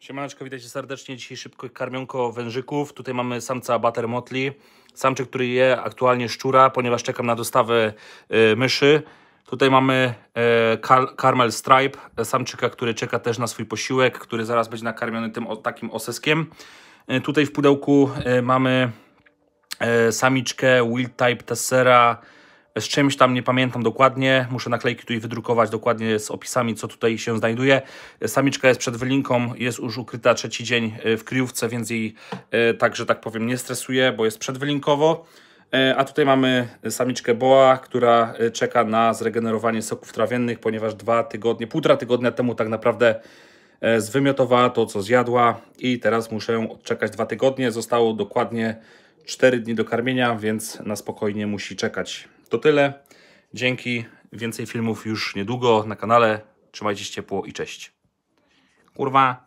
Siemaneczko, witajcie serdecznie. Dzisiaj szybko karmionko wężyków. Tutaj mamy samca Butter Motley, samczyk, który je aktualnie szczura, ponieważ czekam na dostawę y, myszy. Tutaj mamy y, Carmel Stripe, e, samczyka, który czeka też na swój posiłek, który zaraz będzie nakarmiony tym o, takim oseskiem. tutaj w pudełku mamy samiczkę Wild Type Tessera z czymś tam, nie pamiętam dokładnie, muszę naklejki tutaj wydrukować dokładnie z opisami, co tutaj się znajduje. Samiczka jest przed wylinką, jest już ukryta trzeci dzień e, w kryjówce, więc jej e, także, tak powiem, nie stresuje, bo jest przedwylinkowo. E, a tutaj mamy samiczkę boa, która czeka na zregenerowanie soków trawiennych, ponieważ dwa tygodnie, półtora tygodnia temu tak naprawdę zwymiotowała to, co zjadła i teraz muszę odczekać dwa tygodnie. Zostało dokładnie 4 dni do karmienia, więc na spokojnie musi czekać to tyle. Dzięki. Więcej filmów już niedługo na kanale. Trzymajcie się ciepło i cześć. Kurwa.